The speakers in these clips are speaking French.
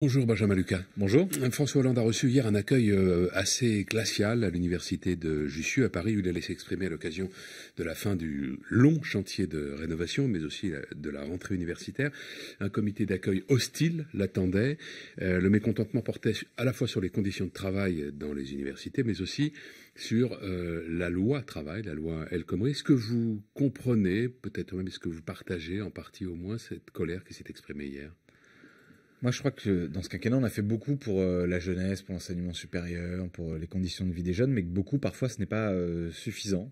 Bonjour Benjamin Lucas. Bonjour. François Hollande a reçu hier un accueil euh, assez glacial à l'université de Jussieu à Paris. Où il laissé exprimer à l'occasion de la fin du long chantier de rénovation, mais aussi euh, de la rentrée universitaire. Un comité d'accueil hostile l'attendait. Euh, le mécontentement portait à la fois sur les conditions de travail dans les universités, mais aussi sur la loi travail, la loi El Khomri. Est-ce que vous comprenez, peut-être même est-ce que vous partagez en partie au moins cette colère qui s'est exprimée hier moi, je crois que dans ce quinquennat, on a fait beaucoup pour euh, la jeunesse, pour l'enseignement supérieur, pour les conditions de vie des jeunes, mais que beaucoup, parfois, ce n'est pas euh, suffisant.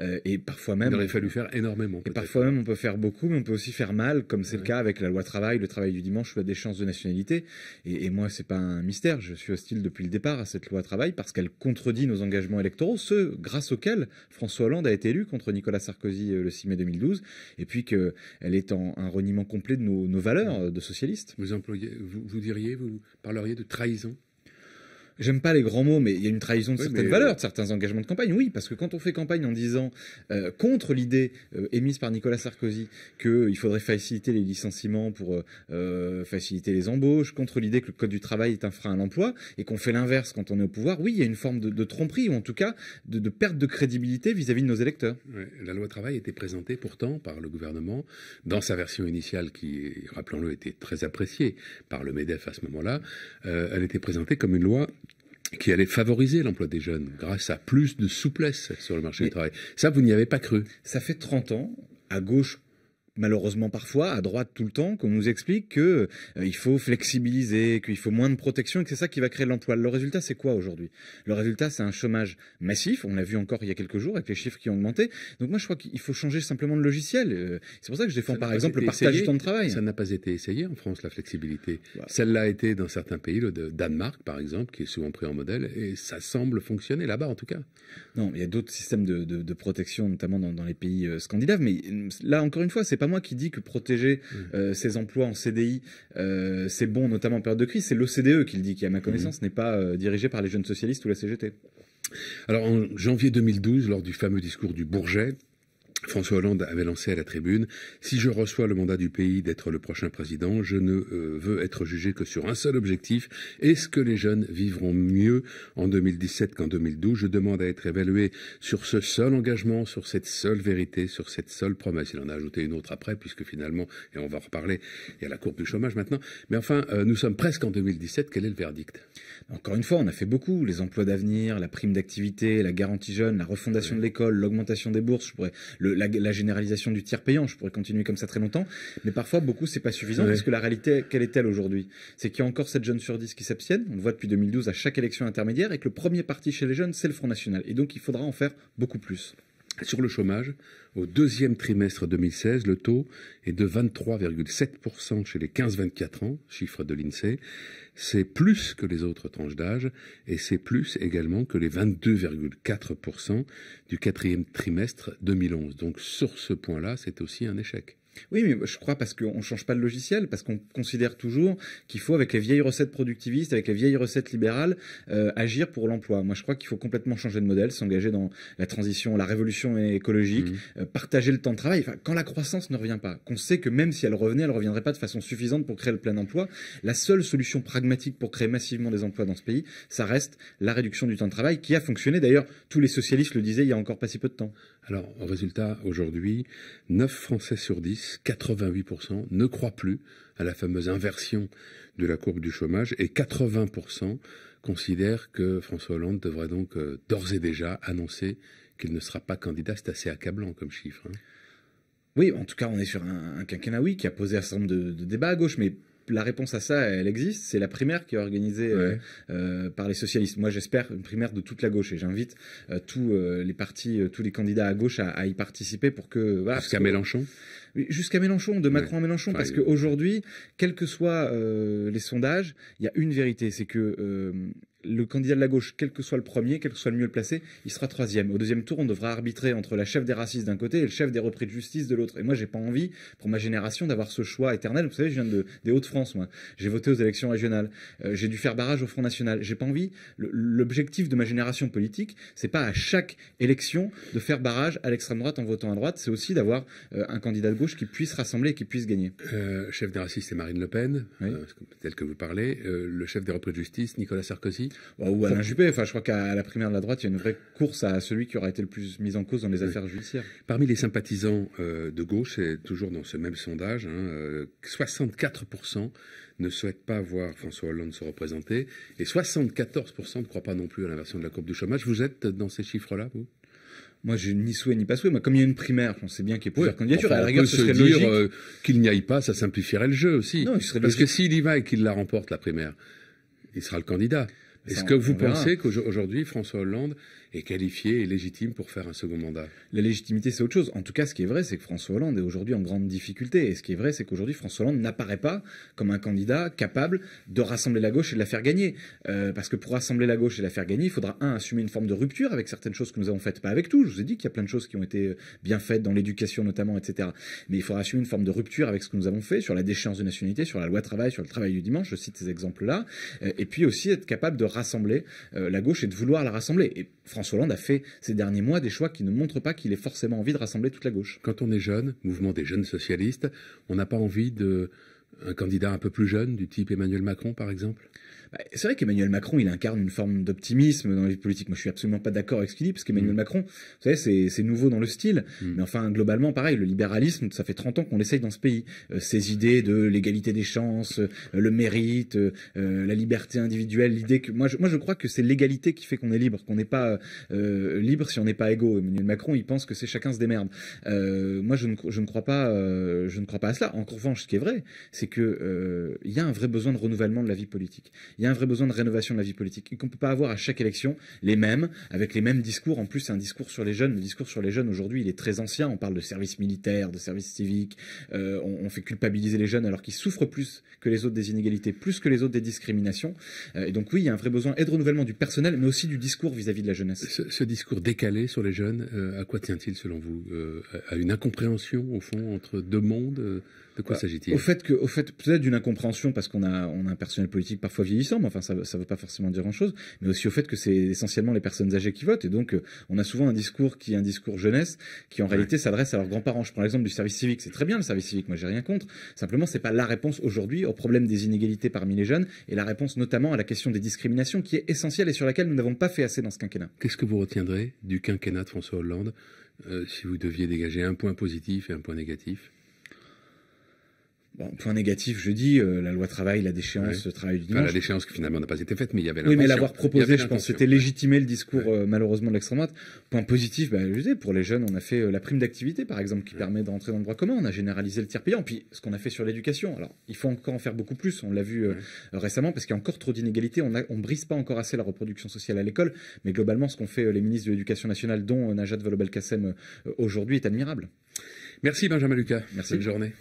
Euh, et parfois même. Il aurait fallu faire énormément. Et parfois même, on peut faire beaucoup, mais on peut aussi faire mal, comme c'est le cas avec la loi travail, le travail du dimanche, la déchéance de nationalité. Et, et moi, c'est pas un mystère. Je suis hostile depuis le départ à cette loi travail parce qu'elle contredit nos engagements électoraux, ceux grâce auxquels François Hollande a été élu contre Nicolas Sarkozy le 6 mai 2012, et puis qu'elle est en un reniement complet de nos, nos valeurs de socialistes. Vous employez vous, diriez, vous parleriez de trahison j'aime pas les grands mots, mais il y a une trahison de certaines valeurs, de euh, certains engagements de campagne. Oui, parce que quand on fait campagne en disant euh, contre l'idée euh, émise par Nicolas Sarkozy qu'il faudrait faciliter les licenciements pour faciliter les embauches, contre l'idée que le code du travail est un frein à l'emploi, et qu'on fait l'inverse quand on est au pouvoir, oui, il y a une forme de, tromperie ou en tout cas de, perte de crédibilité vis-à-vis de nos électeurs. la loi travail était présentée pourtant par le gouvernement dans sa version initiale, qui, rappelons-le, était très appréciée par le Medef à ce moment-là. elle était présentée comme une loi qui allait favoriser l'emploi des jeunes grâce à plus de souplesse sur le marché du travail. Ça, vous n'y avez pas cru. Ça fait 30 ans, à gauche malheureusement parfois, à droite tout le temps, qu'on nous explique qu'il euh, faut flexibiliser, qu'il faut moins de protection et que c'est ça qui va créer l'emploi. Le résultat, c'est quoi aujourd'hui Le résultat, c'est un chômage massif. On l'a vu encore il y a quelques jours avec les chiffres qui ont augmenté. Donc moi, je crois qu'il faut changer simplement le logiciel. Euh, c'est pour ça que je défends par exemple le partage du temps de travail. Ça n'a pas été essayé en France, la flexibilité. Celle-là a été dans certains pays, le Danemark par exemple, qui est souvent pris en modèle, et ça semble fonctionner là-bas en tout cas. Non, il y a d'autres systèmes de, protection, notamment dans, les pays euh, scandinaves. Mais là, encore une fois, c'est pas moi qui dis que protéger mmh. euh, ses emplois en CDI, euh, c'est bon, notamment en période de crise. C'est l'OCDE qui le dit, qui, à ma connaissance, mmh. n'est pas euh, dirigé par les jeunes socialistes ou la CGT. Alors, en janvier 2012, lors du fameux discours du Bourget, François Hollande avait lancé à la tribune Si je reçois le mandat du pays d'être le prochain président, je ne euh, veux être jugé que sur un seul objectif est-ce que les jeunes vivront mieux en 2017 qu'en 2012 Je demande à être évalué sur ce seul engagement, sur cette seule vérité, sur cette seule promesse. Il en a ajouté une autre après, puisque finalement, et on va en reparler, il y a la courbe du chômage maintenant. Mais enfin, euh, nous sommes presque en 2017. Quel est le verdict Encore une fois, on a fait beaucoup les emplois d'avenir, la prime d'activité, la garantie jeune, la refondation de l'école, l'augmentation des bourses. Je pourrais, la, généralisation du tiers payant. Je pourrais continuer comme ça très longtemps. Mais parfois, beaucoup, c'est pas suffisant parce que la réalité, quelle est-elle aujourd'hui C'est qu'il y a encore 7 jeunes sur 10 qui s'abstiennent. On le voit depuis 2012 à chaque élection intermédiaire et que le premier parti chez les jeunes, c'est le Front National. Et donc, il faudra en faire beaucoup plus. Sur le chômage, au deuxième trimestre 2016, le taux est de 23,7% chez les 15-24 ans, chiffre de l'INSEE. C'est plus que les autres tranches d'âge et c'est plus également que les 22,4% du quatrième trimestre 2011. Donc sur ce point-là, c'est aussi un échec. Oui, mais je crois parce qu'on ne change pas le logiciel, parce qu'on considère toujours qu'il faut, avec les vieilles recettes productivistes, avec les vieilles recettes libérales, euh, agir pour l'emploi. Moi, je crois qu'il faut complètement changer de modèle, s'engager dans la transition, la révolution écologique, mmh. euh, partager le temps de travail. quand la croissance ne revient pas, qu'on sait que même si elle revenait, elle ne reviendrait pas de façon suffisante pour créer le plein emploi, la seule solution pragmatique pour créer massivement des emplois dans ce pays, ça reste la réduction du temps de travail, qui a fonctionné. D'ailleurs, tous les socialistes le disaient il y a encore pas si peu de temps. Alors, résultat, aujourd'hui, 9 Français sur 10 88% ne croient plus à la fameuse inversion de la courbe du chômage et 80% considèrent que François Hollande devrait donc euh, d'ores et déjà annoncer qu'il ne sera pas candidat. C'est assez accablant comme chiffre. Hein. Oui, en tout cas, on est sur un, quinquennat, qui a posé un certain nombre de, de débats à gauche, mais la réponse à ça, elle existe. C'est la primaire qui est organisée euh, euh, par les socialistes. Moi, j'espère une primaire de toute la gauche et j'invite euh, tous les partis, tous les candidats à gauche à, y participer pour que. Jusqu'à Mélenchon Jusqu'à Mélenchon, de Macron à Mélenchon, parce qu'aujourd'hui, quels que soient les sondages, il y a une vérité, c'est que le candidat de la gauche, quel que soit le premier, quel que soit le mieux placé, il sera troisième. Au deuxième tour, on devra arbitrer entre la chef des racistes d'un côté et le chef des repris de justice de l'autre. Et moi, j'ai pas envie, pour ma génération, d'avoir ce choix éternel. Vous savez, je viens de, des Hauts-de-France, moi. J'ai voté aux élections régionales. Euh, j'ai dû faire barrage au Front National. J'ai pas envie. L'objectif de ma génération politique, c'est pas à chaque élection de faire barrage à l'extrême droite en votant à droite. C'est aussi d'avoir euh, un candidat de gauche qui puisse rassembler et qui puisse gagner. Euh, chef des racistes, c'est Marine Le Pen, tel que vous parlez. le chef des reprises de justice, Nicolas Sarkozy ou Alain Juppé. Enfin, je crois qu'à la primaire de la droite, il y a une vraie course à celui qui aura été le plus mis en cause dans les affaires judiciaires. Parmi les sympathisants euh, de gauche, et toujours dans ce même sondage, 64% hein, euh, ne souhaitent pas voir François Hollande se représenter et 74% ne croient pas non plus à l'inversion de la courbe du chômage. Vous êtes dans ces chiffres-là, vous moi, je ni souhait ni pas souhait. comme il y a une primaire, on sait bien qu'il y a plusieurs candidature. ce dire euh, qu'il n'y aille pas, ça simplifierait le jeu aussi. Parce que s'il y va et qu'il la remporte la primaire, il sera le candidat. Est-ce que vous pensez qu'aujourd'hui, François Hollande est qualifié et légitime pour faire un second mandat. La légitimité, c'est autre chose. En tout cas, ce qui est vrai, c'est que François Hollande est aujourd'hui en grande difficulté. Et ce qui est vrai, c'est qu'aujourd'hui, François Hollande n'apparaît pas comme un candidat capable de rassembler la gauche et de la faire gagner. Euh, parce que pour rassembler la gauche et la faire gagner, il faudra, un, assumer une forme de rupture avec certaines choses que nous avons faites. Pas avec tout, je vous ai dit qu'il y a plein de choses qui ont été euh, bien faites dans l'éducation notamment, etc. Mais il faudra assumer une forme de rupture avec ce que nous avons fait sur la déchéance de nationalité, sur la loi travail, sur le travail du dimanche, je cite ces exemples-là. Euh, et puis aussi être capable de rassembler la gauche et de vouloir la rassembler. François a fait ces derniers mois des choix qui ne montrent pas qu'il ait forcément envie de rassembler toute la gauche. Quand on est jeune, mouvement des jeunes socialistes, on n'a pas envie de un candidat un peu plus jeune, du type Emmanuel Macron par exemple bah, c'est vrai qu'Emmanuel Macron, il incarne une forme d'optimisme dans les politiques. Moi, je suis absolument pas d'accord avec ce qu'il dit, parce qu'Emmanuel mm. Macron, vous savez, c'est nouveau dans le style. Mm. Mais enfin, globalement, pareil, le libéralisme, ça fait 30 ans qu'on l'essaye dans ce pays. Euh, ces idées de l'égalité des chances, euh, le mérite, euh, la liberté individuelle, l'idée que... Moi je, moi, je crois que c'est l'égalité qui fait qu'on est libre, qu'on n'est pas libre si on n'est pas égaux. Emmanuel Macron, il pense que c'est chacun se démerde. moi, je ne, je ne crois pas, je ne crois pas à cela. En revanche, ce qui est vrai, c'est que il y a un vrai besoin de renouvellement de la vie politique a un vrai besoin de rénovation de la vie politique et qu'on peut pas avoir à chaque élection les mêmes, avec les mêmes discours. En plus, c'est un discours sur les jeunes. Le discours sur les jeunes aujourd'hui, il est très ancien. On parle de service militaire, de service civique. Euh, on, fait culpabiliser les jeunes alors qu'ils souffrent plus que les autres des inégalités, plus que les autres des discriminations. Euh, et donc oui, il y a un vrai besoin et de renouvellement du personnel, mais aussi du discours vis-à-vis de la jeunesse. Ce, discours décalé sur les jeunes, euh, à quoi tient-il selon vous À une incompréhension au fond entre deux mondes De quoi bah, s'agit-il Au fait que, au fait, peut-être d'une incompréhension parce qu'on a, on a un personnel politique parfois vieillissant enfin ça ne veut pas forcément dire grand-chose, mais aussi au fait que c'est essentiellement les personnes âgées qui votent, et donc euh, on a souvent un discours qui est un discours jeunesse, qui en réalité s'adresse à leurs grands-parents. Je prends l'exemple du service civique, c'est très bien le service civique, moi j'ai rien contre, simplement ce n'est pas la réponse aujourd'hui au problème des inégalités parmi les jeunes, et la réponse notamment à la question des discriminations qui est essentielle et sur laquelle nous n'avons pas fait assez dans ce quinquennat. Qu'est-ce que vous retiendrez du quinquennat de François Hollande euh, si vous deviez dégager un point positif et un point négatif bah, point négatif, je dis, euh, la loi travail, la déchéance, le travail du dimanche. la déchéance qui finalement n'a pas été faite, mais il y avait l'intention. Oui, mais l'avoir proposé, je pense, c'était légitimer le discours euh, malheureusement de l'extrême droite. Point positif, bah, je dis, pour les jeunes, on a fait euh, la prime d'activité, par exemple, qui permet d'entrer dans le droit commun. On a généralisé le tiers payant. Puis, ce qu'on a fait sur l'éducation. Alors, il faut encore en faire beaucoup plus. On l'a vu récemment, parce qu'il y a encore trop d'inégalités. On, ne brise pas encore assez la reproduction sociale à l'école. Mais globalement, ce qu'ont fait les ministres de l'Éducation nationale, dont Najat Vallaud-Belkacem aujourd'hui, est admirable. Merci Benjamin Lucas. Merci. journée.